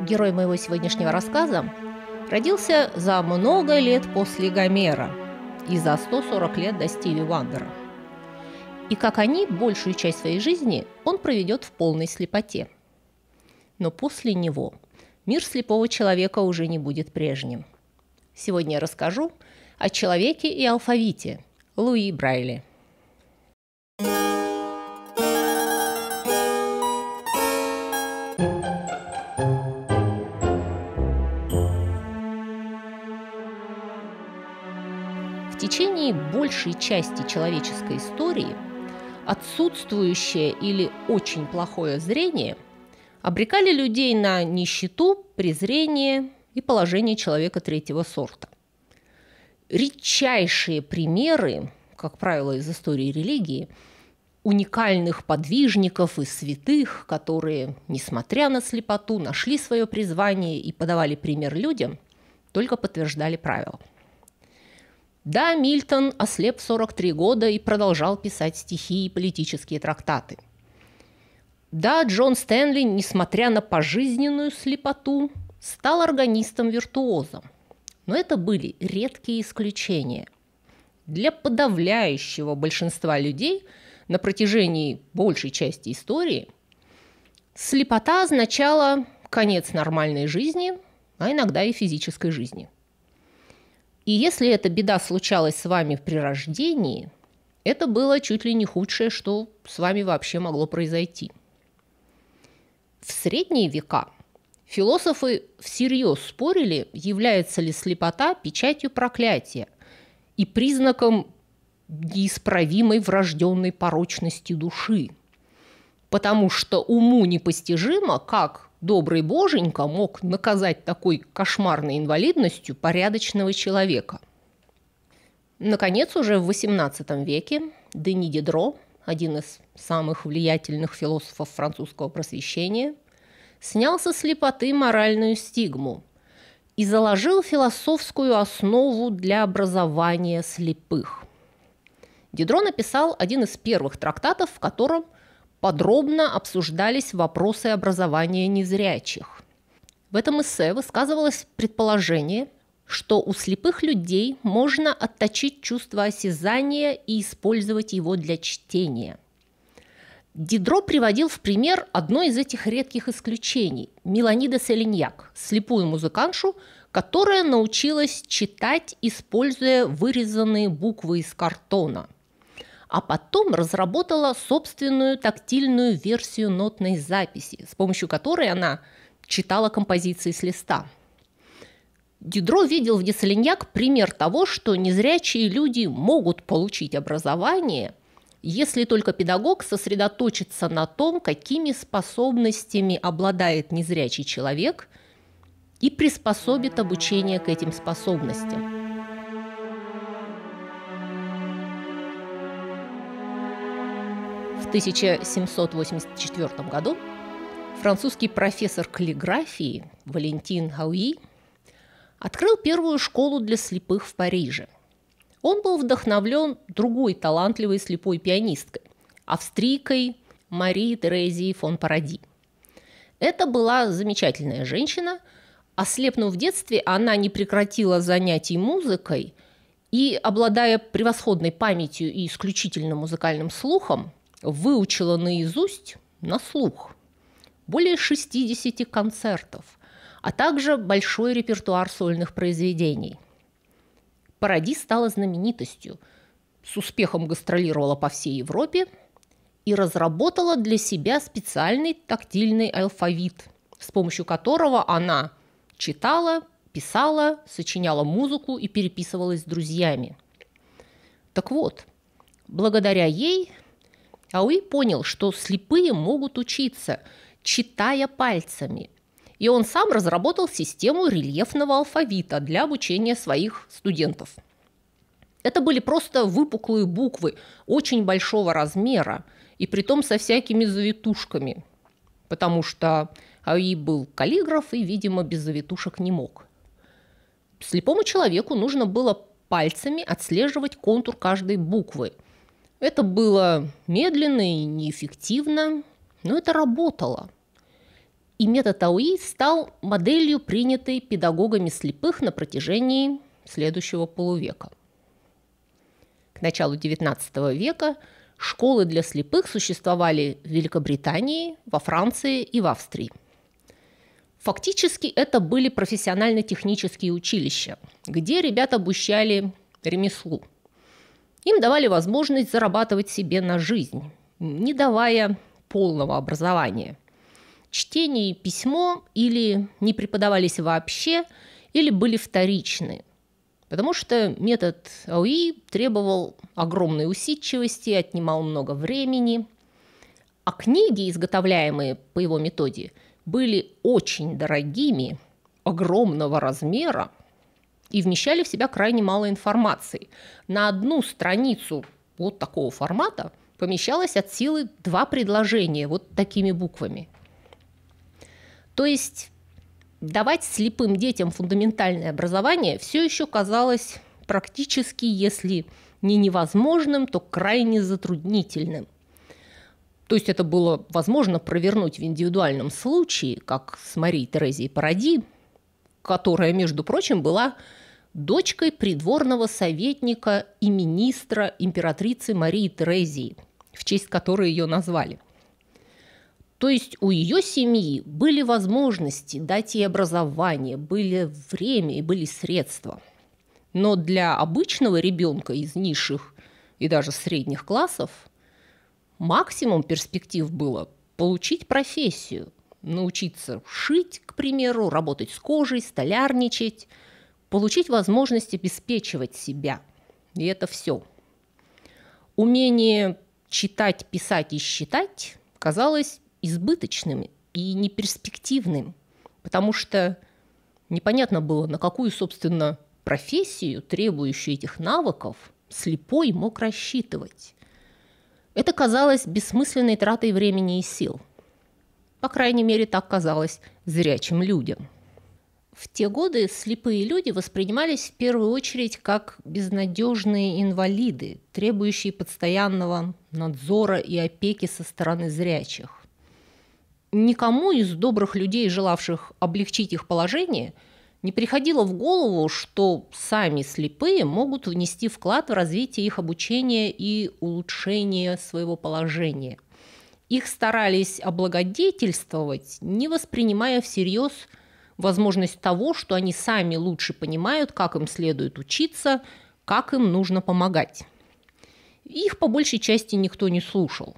герой моего сегодняшнего рассказа, родился за много лет после Гомера и за 140 лет до Стиви Вандера. И как они, большую часть своей жизни он проведет в полной слепоте. Но после него мир слепого человека уже не будет прежним. Сегодня я расскажу о человеке и алфавите Луи Брайли – протяжении большей части человеческой истории отсутствующее или очень плохое зрение обрекали людей на нищету, презрение и положение человека третьего сорта. Редчайшие примеры, как правило, из истории религии, уникальных подвижников и святых, которые, несмотря на слепоту, нашли свое призвание и подавали пример людям, только подтверждали правила – да, Мильтон ослеп 43 года и продолжал писать стихи и политические трактаты. Да, Джон Стэнли, несмотря на пожизненную слепоту, стал органистом-виртуозом. Но это были редкие исключения. Для подавляющего большинства людей на протяжении большей части истории слепота означала конец нормальной жизни, а иногда и физической жизни – и если эта беда случалась с вами при рождении, это было чуть ли не худшее, что с вами вообще могло произойти. В средние века философы всерьез спорили, является ли слепота печатью проклятия и признаком неисправимой врожденной порочности души. Потому что уму непостижимо, как добрый боженька мог наказать такой кошмарной инвалидностью порядочного человека. Наконец, уже в XVIII веке Дени Дидро, один из самых влиятельных философов французского просвещения, снял со слепоты моральную стигму и заложил философскую основу для образования слепых. Дидро написал один из первых трактатов, в котором – подробно обсуждались вопросы образования незрячих. В этом эссе высказывалось предположение, что у слепых людей можно отточить чувство осязания и использовать его для чтения. Дидро приводил в пример одно из этих редких исключений – Меланида Селиньяк, слепую музыканшу, которая научилась читать, используя вырезанные буквы из картона – а потом разработала собственную тактильную версию нотной записи, с помощью которой она читала композиции с листа. Дидро видел в Десалиньяк пример того, что незрячие люди могут получить образование, если только педагог сосредоточится на том, какими способностями обладает незрячий человек – и приспособит обучение к этим способностям. В 1784 году французский профессор каллиграфии Валентин Гауи открыл первую школу для слепых в Париже. Он был вдохновлен другой талантливой слепой пианисткой, австрийкой Марии Терезии фон Паради. Это была замечательная женщина, ослепнув в детстве, она не прекратила занятий музыкой и, обладая превосходной памятью и исключительным музыкальным слухом, выучила наизусть на слух более 60 концертов, а также большой репертуар сольных произведений. Паради стала знаменитостью, с успехом гастролировала по всей Европе и разработала для себя специальный тактильный алфавит, с помощью которого она читала, писала, сочиняла музыку и переписывалась с друзьями. Так вот, благодаря ей Ауи понял, что слепые могут учиться, читая пальцами. И он сам разработал систему рельефного алфавита для обучения своих студентов. Это были просто выпуклые буквы очень большого размера, и притом со всякими завитушками, потому что Ауи был каллиграф и, видимо, без завитушек не мог. Слепому человеку нужно было пальцами отслеживать контур каждой буквы – это было медленно и неэффективно, но это работало. И метод АУИ стал моделью, принятой педагогами слепых на протяжении следующего полувека. К началу XIX века школы для слепых существовали в Великобритании, во Франции и в Австрии. Фактически это были профессионально-технические училища, где ребята обучали ремеслу – им давали возможность зарабатывать себе на жизнь, не давая полного образования. Чтение и письмо или не преподавались вообще, или были вторичны, потому что метод АУИ требовал огромной усидчивости, отнимал много времени, а книги, изготовляемые по его методе, были очень дорогими, огромного размера – и вмещали в себя крайне мало информации. На одну страницу вот такого формата помещалось от силы два предложения вот такими буквами. То есть давать слепым детям фундаментальное образование все еще казалось практически, если не невозможным, то крайне затруднительным. То есть это было возможно провернуть в индивидуальном случае, как с Марией Терезией Паради, которая, между прочим, была дочкой придворного советника и министра императрицы Марии Терезии, в честь которой ее назвали. То есть у ее семьи были возможности дать ей образование, были время и были средства. Но для обычного ребенка из низших и даже средних классов максимум перспектив было получить профессию, научиться шить, к примеру, работать с кожей, столярничать – получить возможность обеспечивать себя. И это все. Умение читать, писать и считать казалось избыточным и неперспективным, потому что непонятно было, на какую, собственно, профессию, требующую этих навыков, слепой мог рассчитывать. Это казалось бессмысленной тратой времени и сил. По крайней мере, так казалось зрячим людям – в те годы слепые люди воспринимались в первую очередь как безнадежные инвалиды, требующие постоянного надзора и опеки со стороны зрячих. Никому из добрых людей, желавших облегчить их положение, не приходило в голову, что сами слепые могут внести вклад в развитие их обучения и улучшение своего положения. Их старались облагодетельствовать, не воспринимая всерьез – возможность того, что они сами лучше понимают, как им следует учиться, как им нужно помогать. Их по большей части никто не слушал.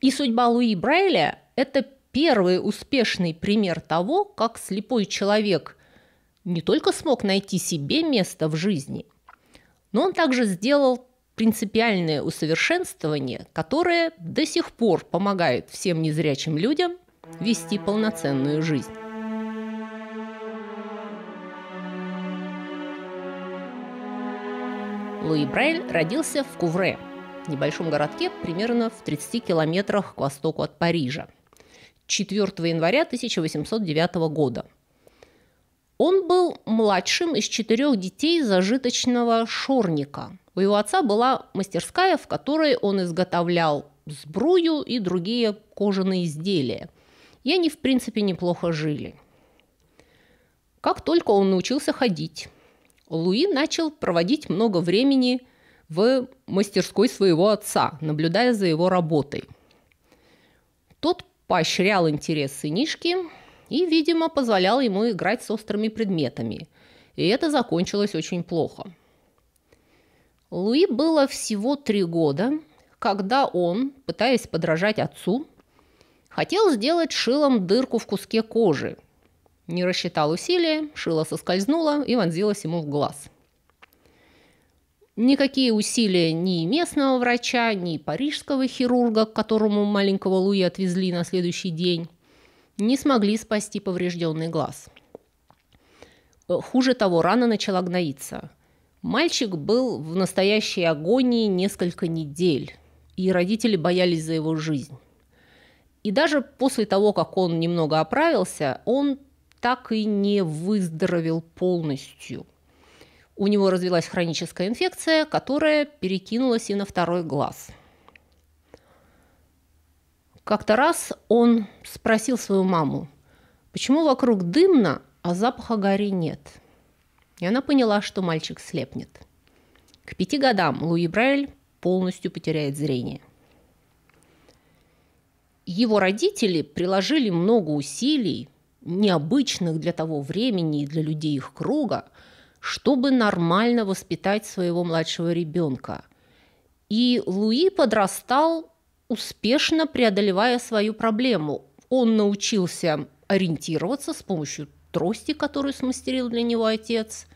И судьба Луи Брайля – это первый успешный пример того, как слепой человек не только смог найти себе место в жизни, но он также сделал принципиальное усовершенствование, которое до сих пор помогает всем незрячим людям вести полноценную жизнь. Луи Брайль родился в Кувре, небольшом городке примерно в 30 километрах к востоку от Парижа, 4 января 1809 года. Он был младшим из четырех детей зажиточного шорника. У его отца была мастерская, в которой он изготовлял сбрую и другие кожаные изделия. И они, в принципе, неплохо жили. Как только он научился ходить, Луи начал проводить много времени в мастерской своего отца, наблюдая за его работой. Тот поощрял интерес сынишки и, видимо, позволял ему играть с острыми предметами. И это закончилось очень плохо. Луи было всего три года, когда он, пытаясь подражать отцу, хотел сделать шилом дырку в куске кожи – не рассчитал усилия, шило соскользнуло и вонзилось ему в глаз. Никакие усилия ни местного врача, ни парижского хирурга, к которому маленького Луи отвезли на следующий день, не смогли спасти поврежденный глаз. Хуже того, рана начала гноиться. Мальчик был в настоящей агонии несколько недель, и родители боялись за его жизнь. И даже после того, как он немного оправился, он так и не выздоровел полностью. У него развилась хроническая инфекция, которая перекинулась и на второй глаз. Как-то раз он спросил свою маму, почему вокруг дымно, а запаха гори нет. И она поняла, что мальчик слепнет. К пяти годам Луи Брайль полностью потеряет зрение. Его родители приложили много усилий, необычных для того времени и для людей их круга, чтобы нормально воспитать своего младшего ребенка. И Луи подрастал, успешно преодолевая свою проблему. Он научился ориентироваться с помощью трости, которую смастерил для него отец.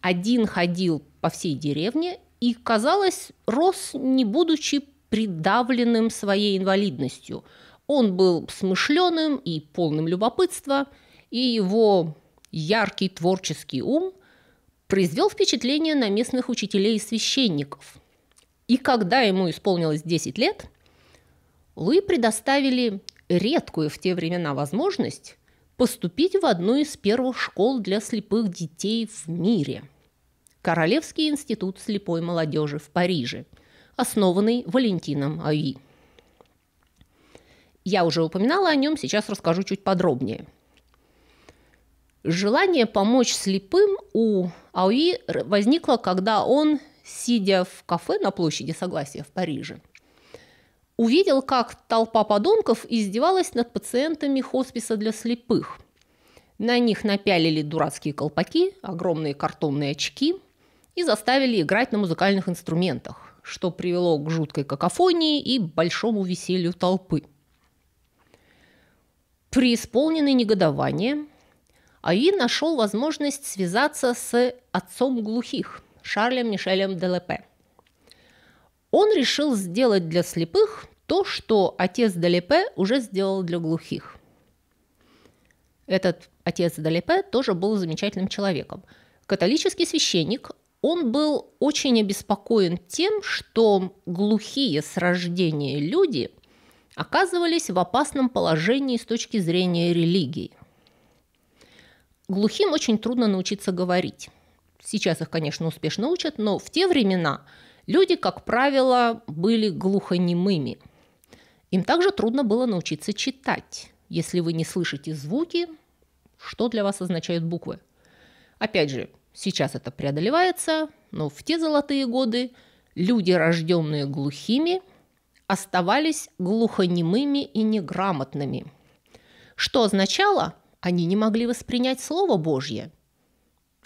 Один ходил по всей деревне и, казалось, рос, не будучи придавленным своей инвалидностью – он был смышленым и полным любопытства, и его яркий творческий ум произвел впечатление на местных учителей и священников. И когда ему исполнилось 10 лет, Луи предоставили редкую в те времена возможность поступить в одну из первых школ для слепых детей в мире – Королевский институт слепой молодежи в Париже, основанный Валентином Ави. Я уже упоминала о нем, сейчас расскажу чуть подробнее. Желание помочь слепым у Ауи возникло, когда он, сидя в кафе на площади Согласия в Париже, увидел, как толпа подонков издевалась над пациентами хосписа для слепых. На них напялили дурацкие колпаки, огромные картонные очки и заставили играть на музыкальных инструментах, что привело к жуткой какофонии и большому веселью толпы преисполненный негодование, Аи нашел возможность связаться с отцом глухих Шарлем Мишелем Делепе. Он решил сделать для слепых то, что отец Делепе уже сделал для глухих. Этот отец Делепе тоже был замечательным человеком. Католический священник, он был очень обеспокоен тем, что глухие с рождения люди оказывались в опасном положении с точки зрения религии. Глухим очень трудно научиться говорить. Сейчас их, конечно, успешно учат, но в те времена люди, как правило, были глухонемыми. Им также трудно было научиться читать. Если вы не слышите звуки, что для вас означают буквы? Опять же, сейчас это преодолевается, но в те золотые годы люди, рожденные глухими, оставались глухонемыми и неграмотными, что означало, они не могли воспринять Слово Божье.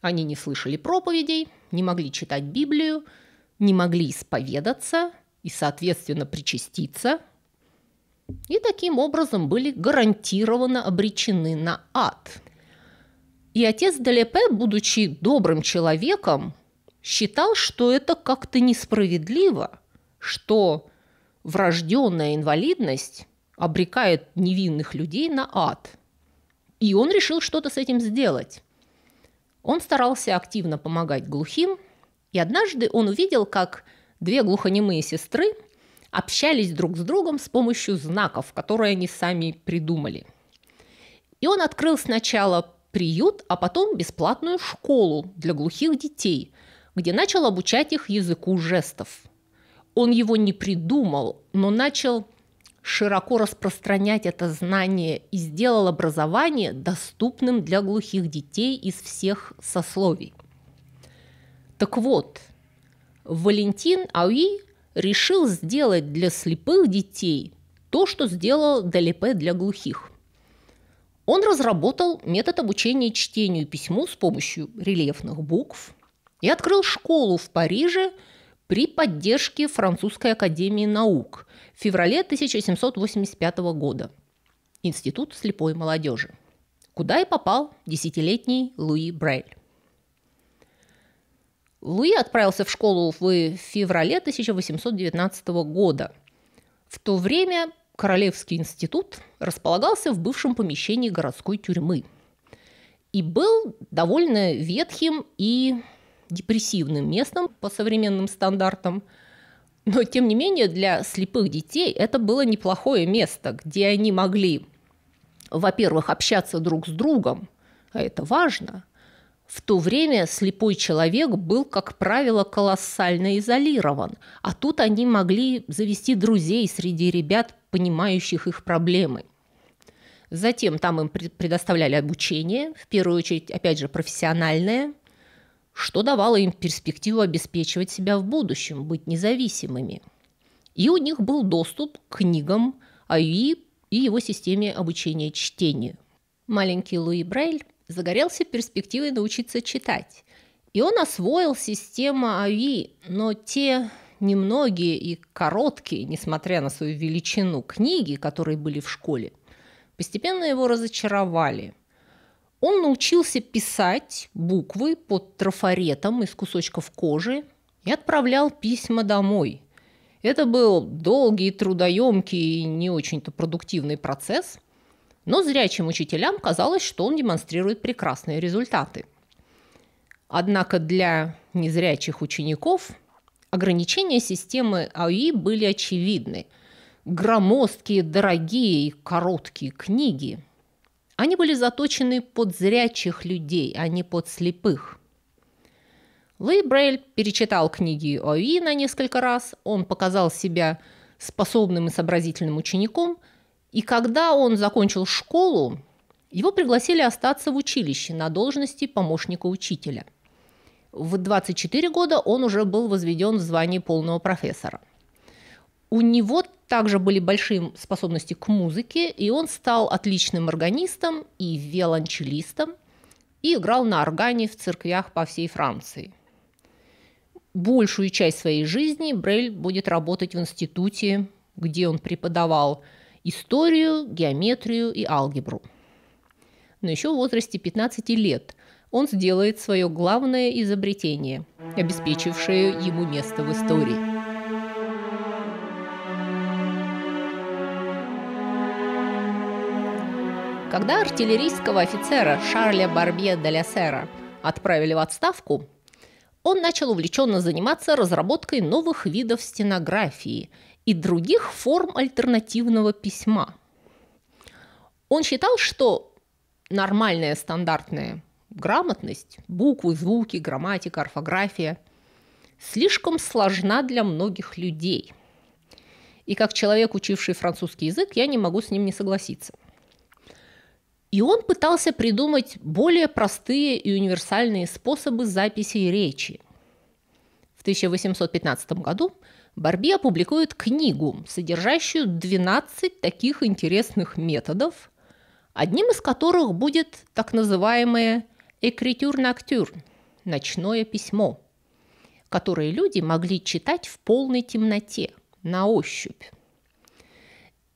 Они не слышали проповедей, не могли читать Библию, не могли исповедаться и, соответственно, причаститься, и таким образом были гарантированно обречены на ад. И отец Далепе, будучи добрым человеком, считал, что это как-то несправедливо, что врожденная инвалидность обрекает невинных людей на ад. И он решил что-то с этим сделать. Он старался активно помогать глухим, и однажды он увидел, как две глухонемые сестры общались друг с другом с помощью знаков, которые они сами придумали. И он открыл сначала приют, а потом бесплатную школу для глухих детей, где начал обучать их языку жестов – он его не придумал, но начал широко распространять это знание и сделал образование доступным для глухих детей из всех сословий. Так вот, Валентин Ауи решил сделать для слепых детей то, что сделал Далепе для глухих. Он разработал метод обучения чтению и письму с помощью рельефных букв и открыл школу в Париже – при поддержке Французской академии наук в феврале 1785 года Институт слепой молодежи, куда и попал десятилетний Луи Брайль. Луи отправился в школу в феврале 1819 года. В то время Королевский институт располагался в бывшем помещении городской тюрьмы и был довольно ветхим и депрессивным местом по современным стандартам. Но, тем не менее, для слепых детей это было неплохое место, где они могли, во-первых, общаться друг с другом, а это важно. В то время слепой человек был, как правило, колоссально изолирован, а тут они могли завести друзей среди ребят, понимающих их проблемы. Затем там им предоставляли обучение, в первую очередь, опять же, профессиональное – что давало им перспективу обеспечивать себя в будущем, быть независимыми. И у них был доступ к книгам АИ и его системе обучения чтению. Маленький Луи Брайль загорелся перспективой научиться читать. И он освоил систему АИ, но те немногие и короткие, несмотря на свою величину, книги, которые были в школе, постепенно его разочаровали – он научился писать буквы под трафаретом из кусочков кожи и отправлял письма домой. Это был долгий, трудоемкий и не очень-то продуктивный процесс, но зрячим учителям казалось, что он демонстрирует прекрасные результаты. Однако для незрячих учеников ограничения системы АУИ были очевидны. Громоздкие, дорогие и короткие книги – они были заточены под зрячих людей, а не под слепых. Лейбрейль перечитал книги Овина несколько раз, он показал себя способным и сообразительным учеником, и когда он закончил школу, его пригласили остаться в училище на должности помощника учителя. В 24 года он уже был возведен в звание полного профессора. У него также были большие способности к музыке, и он стал отличным органистом и виолончелистом и играл на органе в церквях по всей Франции. Большую часть своей жизни Брель будет работать в институте, где он преподавал историю, геометрию и алгебру. Но еще в возрасте 15 лет он сделает свое главное изобретение, обеспечившее ему место в истории – Когда артиллерийского офицера Шарля Барбье де ля отправили в отставку, он начал увлеченно заниматься разработкой новых видов стенографии и других форм альтернативного письма. Он считал, что нормальная стандартная грамотность, буквы, звуки, грамматика, орфография слишком сложна для многих людей. И как человек, учивший французский язык, я не могу с ним не согласиться. И он пытался придумать более простые и универсальные способы записи речи. В 1815 году Барби опубликует книгу, содержащую 12 таких интересных методов, одним из которых будет так называемое «экритюр-ноктюр» – «ночное письмо», которые люди могли читать в полной темноте, на ощупь.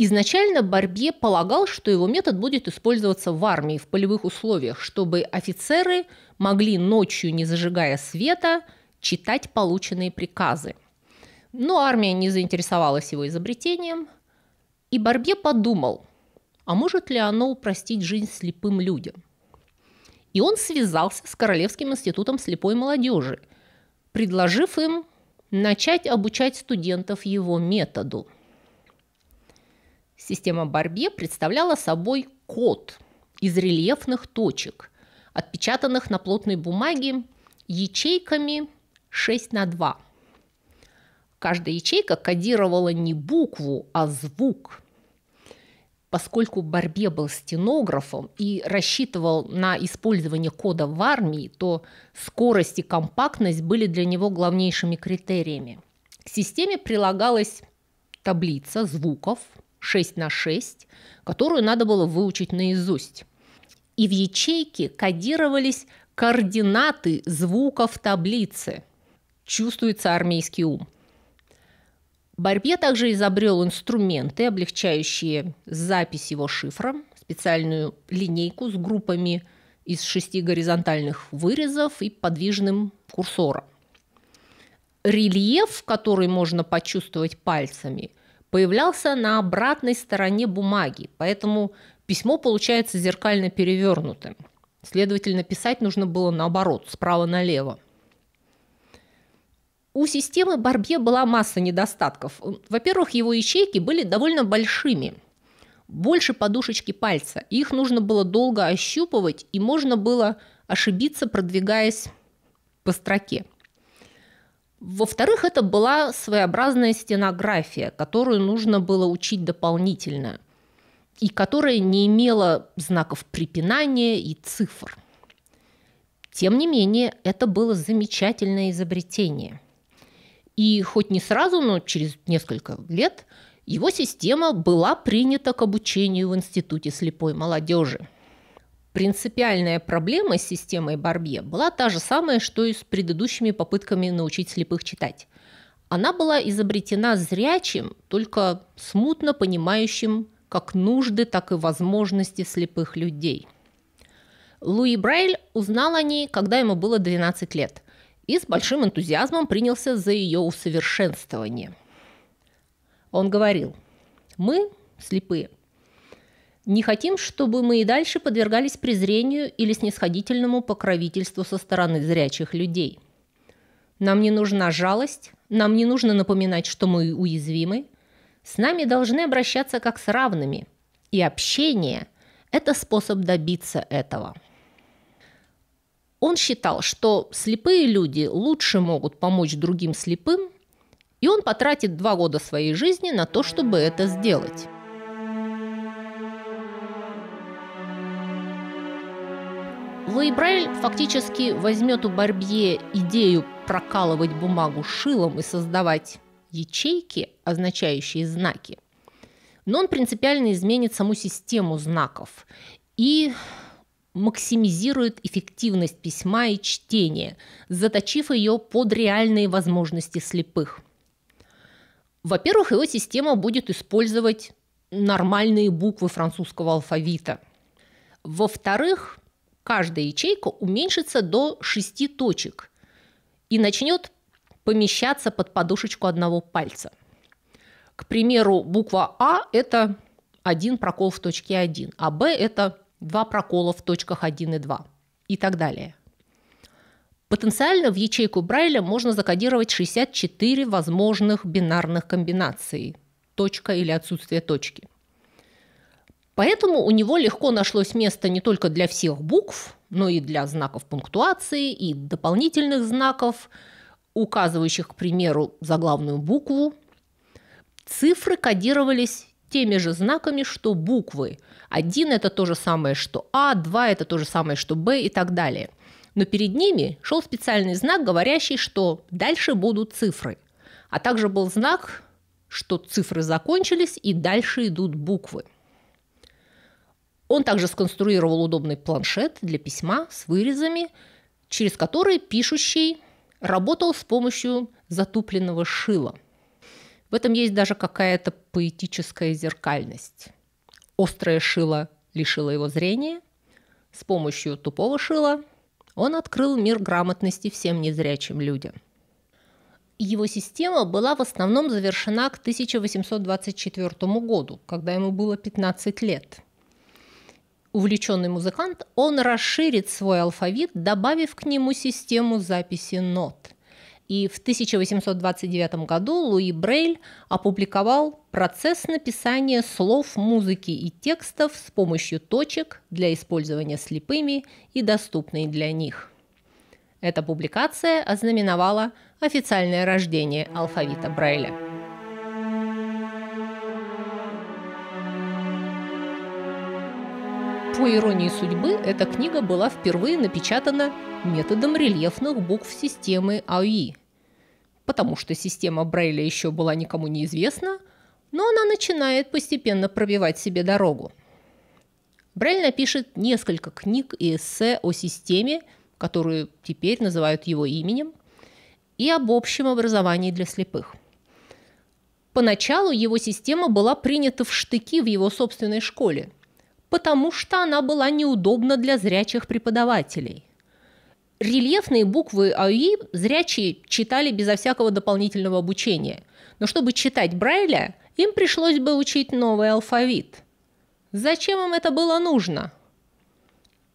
Изначально Барбье полагал, что его метод будет использоваться в армии в полевых условиях, чтобы офицеры могли ночью, не зажигая света, читать полученные приказы. Но армия не заинтересовалась его изобретением, и Барбье подумал, а может ли оно упростить жизнь слепым людям? И он связался с Королевским институтом слепой молодежи, предложив им начать обучать студентов его методу – Система Барбе представляла собой код из рельефных точек, отпечатанных на плотной бумаге ячейками 6 на 2. Каждая ячейка кодировала не букву, а звук. Поскольку Барбе был стенографом и рассчитывал на использование кода в армии, то скорость и компактность были для него главнейшими критериями. К системе прилагалась таблица звуков – 6 на 6, которую надо было выучить наизусть. И в ячейке кодировались координаты звуков таблицы. Чувствуется армейский ум. Барбье также изобрел инструменты, облегчающие запись его шифра, специальную линейку с группами из шести горизонтальных вырезов и подвижным курсором. Рельеф, который можно почувствовать пальцами – появлялся на обратной стороне бумаги, поэтому письмо получается зеркально перевернутым. Следовательно, писать нужно было наоборот, справа налево. У системы Барбье была масса недостатков. Во-первых, его ячейки были довольно большими, больше подушечки пальца. Их нужно было долго ощупывать, и можно было ошибиться, продвигаясь по строке – во-вторых, это была своеобразная стенография, которую нужно было учить дополнительно и которая не имела знаков препинания и цифр. Тем не менее, это было замечательное изобретение. И хоть не сразу, но через несколько лет его система была принята к обучению в Институте слепой молодежи – Принципиальная проблема с системой Барбье была та же самая, что и с предыдущими попытками научить слепых читать. Она была изобретена зрячим, только смутно понимающим как нужды, так и возможности слепых людей. Луи Брайль узнал о ней, когда ему было 12 лет, и с большим энтузиазмом принялся за ее усовершенствование. Он говорил, мы, слепые, не хотим, чтобы мы и дальше подвергались презрению или снисходительному покровительству со стороны зрячих людей. Нам не нужна жалость, нам не нужно напоминать, что мы уязвимы. С нами должны обращаться как с равными. И общение – это способ добиться этого. Он считал, что слепые люди лучше могут помочь другим слепым, и он потратит два года своей жизни на то, чтобы это сделать. Луи ну Брайль фактически возьмет у Барбье идею прокалывать бумагу шилом и создавать ячейки, означающие знаки. Но он принципиально изменит саму систему знаков и максимизирует эффективность письма и чтения, заточив ее под реальные возможности слепых. Во-первых, его система будет использовать нормальные буквы французского алфавита. Во-вторых, каждая ячейка уменьшится до 6 точек и начнет помещаться под подушечку одного пальца. К примеру, буква А – это один прокол в точке 1, а Б – это два прокола в точках 1 и 2 и так далее. Потенциально в ячейку Брайля можно закодировать 64 возможных бинарных комбинаций – точка или отсутствие точки – Поэтому у него легко нашлось место не только для всех букв, но и для знаков пунктуации и дополнительных знаков, указывающих, к примеру, заглавную букву. Цифры кодировались теми же знаками, что буквы. Один – это то же самое, что А, два – это то же самое, что Б и так далее. Но перед ними шел специальный знак, говорящий, что дальше будут цифры. А также был знак, что цифры закончились и дальше идут буквы – он также сконструировал удобный планшет для письма с вырезами, через который пишущий работал с помощью затупленного шила. В этом есть даже какая-то поэтическая зеркальность. Острое шило лишило его зрения. С помощью тупого шила он открыл мир грамотности всем незрячим людям. Его система была в основном завершена к 1824 году, когда ему было 15 лет – увлеченный музыкант, он расширит свой алфавит, добавив к нему систему записи нот. И в 1829 году Луи Брейль опубликовал процесс написания слов музыки и текстов с помощью точек для использования слепыми и доступной для них. Эта публикация ознаменовала официальное рождение алфавита Брейля. по иронии судьбы, эта книга была впервые напечатана методом рельефных букв системы АУИ. Потому что система Брейля еще была никому не известна, но она начинает постепенно пробивать себе дорогу. Брайль напишет несколько книг и эссе о системе, которую теперь называют его именем, и об общем образовании для слепых. Поначалу его система была принята в штыки в его собственной школе – потому что она была неудобна для зрячих преподавателей. Рельефные буквы АУИ зрячие читали безо всякого дополнительного обучения, но чтобы читать Брайля, им пришлось бы учить новый алфавит. Зачем им это было нужно?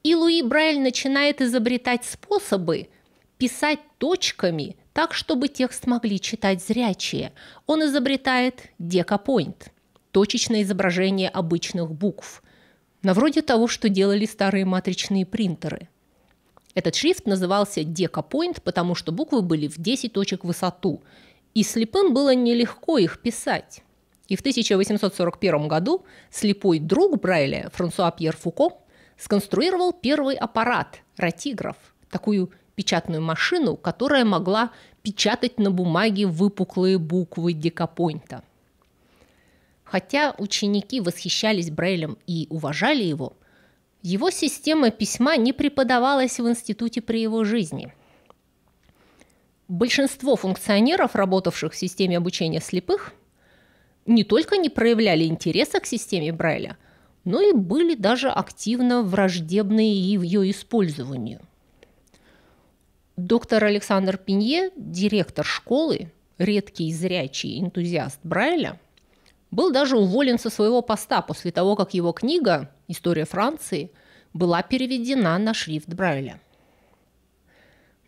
И Луи Брайль начинает изобретать способы писать точками так, чтобы текст могли читать зрячие. Он изобретает декапоинт – точечное изображение обычных букв – на вроде того, что делали старые матричные принтеры. Этот шрифт назывался декапоинт, потому что буквы были в 10 точек в высоту, и слепым было нелегко их писать. И в 1841 году слепой друг Брайля Франсуа Пьер Фуко сконструировал первый аппарат – ротиграф, такую печатную машину, которая могла печатать на бумаге выпуклые буквы декапоинта – Хотя ученики восхищались Брейлем и уважали его, его система письма не преподавалась в институте при его жизни. Большинство функционеров, работавших в системе обучения слепых, не только не проявляли интереса к системе Брайля, но и были даже активно враждебны и ее использованию. Доктор Александр Пинье, директор школы, редкий зрячий энтузиаст Брайля, был даже уволен со своего поста после того, как его книга «История Франции» была переведена на шрифт Брайля.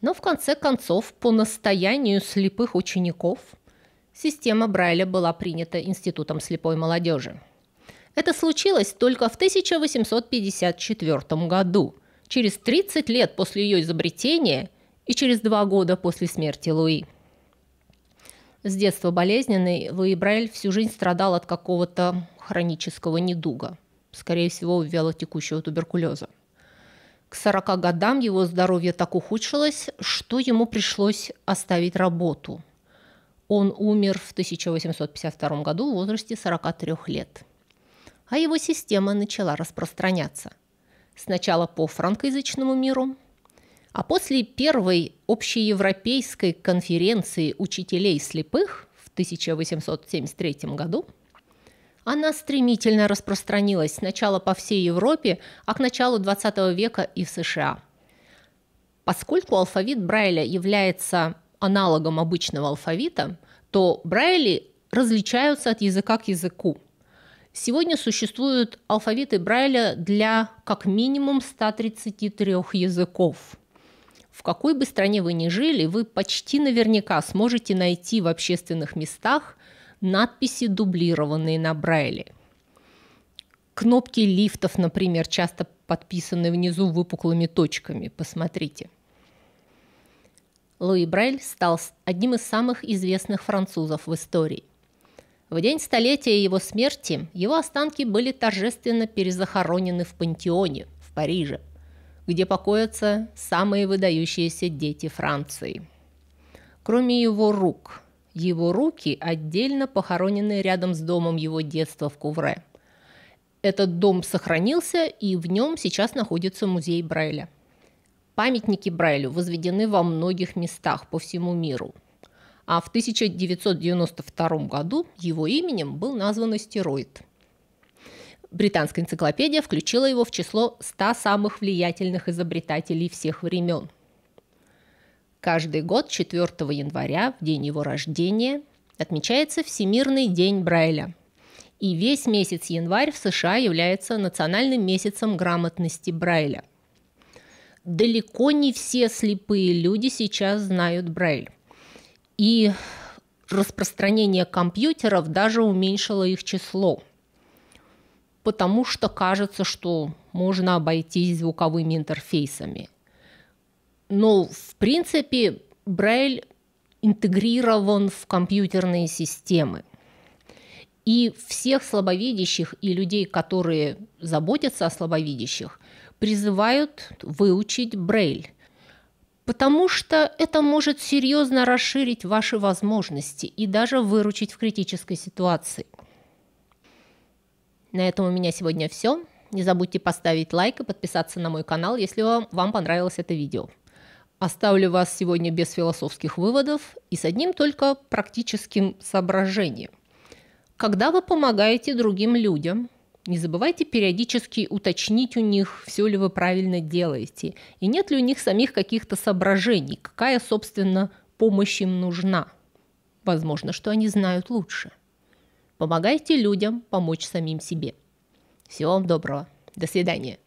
Но в конце концов, по настоянию слепых учеников, система Брайля была принята Институтом слепой молодежи. Это случилось только в 1854 году, через 30 лет после ее изобретения и через два года после смерти Луи с детства болезненный, Луи всю жизнь страдал от какого-то хронического недуга, скорее всего, вялотекущего туберкулеза. К 40 годам его здоровье так ухудшилось, что ему пришлось оставить работу. Он умер в 1852 году в возрасте 43 лет. А его система начала распространяться. Сначала по франкоязычному миру, а после первой общеевропейской конференции учителей слепых в 1873 году она стремительно распространилась сначала по всей Европе, а к началу XX века и в США. Поскольку алфавит Брайля является аналогом обычного алфавита, то Брайли различаются от языка к языку. Сегодня существуют алфавиты Брайля для как минимум 133 языков – в какой бы стране вы ни жили, вы почти наверняка сможете найти в общественных местах надписи, дублированные на брайле. Кнопки лифтов, например, часто подписаны внизу выпуклыми точками. Посмотрите. Луи Брайль стал одним из самых известных французов в истории. В день столетия его смерти его останки были торжественно перезахоронены в Пантеоне в Париже – где покоятся самые выдающиеся дети Франции. Кроме его рук, его руки отдельно похоронены рядом с домом его детства в Кувре. Этот дом сохранился, и в нем сейчас находится музей Брайля. Памятники Брайлю возведены во многих местах по всему миру. А в 1992 году его именем был назван астероид британская энциклопедия включила его в число 100 самых влиятельных изобретателей всех времен. Каждый год 4 января, в день его рождения, отмечается Всемирный день Брайля. И весь месяц январь в США является национальным месяцем грамотности Брайля. Далеко не все слепые люди сейчас знают Брайль. И распространение компьютеров даже уменьшило их число – потому что кажется, что можно обойтись звуковыми интерфейсами. Но, в принципе, Брайль интегрирован в компьютерные системы. И всех слабовидящих и людей, которые заботятся о слабовидящих, призывают выучить Брейль, потому что это может серьезно расширить ваши возможности и даже выручить в критической ситуации. На этом у меня сегодня все. Не забудьте поставить лайк и подписаться на мой канал, если вам, понравилось это видео. Оставлю вас сегодня без философских выводов и с одним только практическим соображением. Когда вы помогаете другим людям, не забывайте периодически уточнить у них, все ли вы правильно делаете, и нет ли у них самих каких-то соображений, какая, собственно, помощь им нужна. Возможно, что они знают лучше. Помогайте людям помочь самим себе. Всего вам доброго. До свидания.